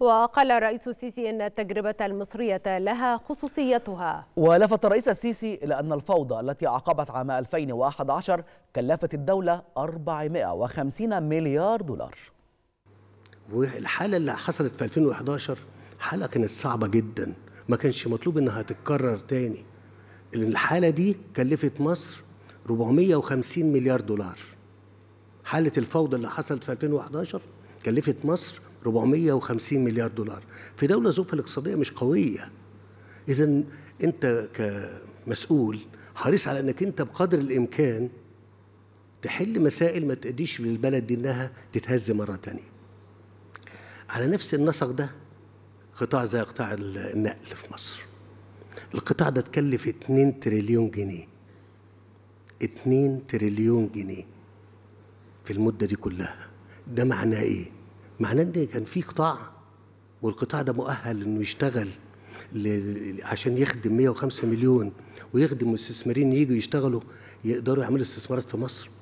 وقال الرئيس السيسي ان التجربه المصريه لها خصوصيتها. ولفت الرئيس السيسي الى ان الفوضى التي عقبت عام 2011 كلفت الدوله 450 مليار دولار. والحاله اللي حصلت في 2011 حاله كانت صعبه جدا، ما كانش مطلوب انها تتكرر تاني. الحاله دي كلفت مصر 450 مليار دولار. حاله الفوضى اللي حصلت في 2011 كلفت مصر 450 مليار دولار في دولة ظروفها الاقتصادية مش قوية إذا أنت كمسؤول حريص على أنك أنت بقدر الإمكان تحل مسائل ما تأديش للبلد دي إنها تتهز مرة تانية على نفس النسق ده قطاع زي قطاع النقل في مصر القطاع ده اتكلف 2 تريليون جنيه 2 تريليون جنيه في المدة دي كلها ده معناه ايه؟ معناه ان كان في قطاع والقطاع ده مؤهل انه يشتغل عشان يخدم 105 مليون ويخدم مستثمرين يجوا يشتغلوا يقدروا يعملوا استثمارات في مصر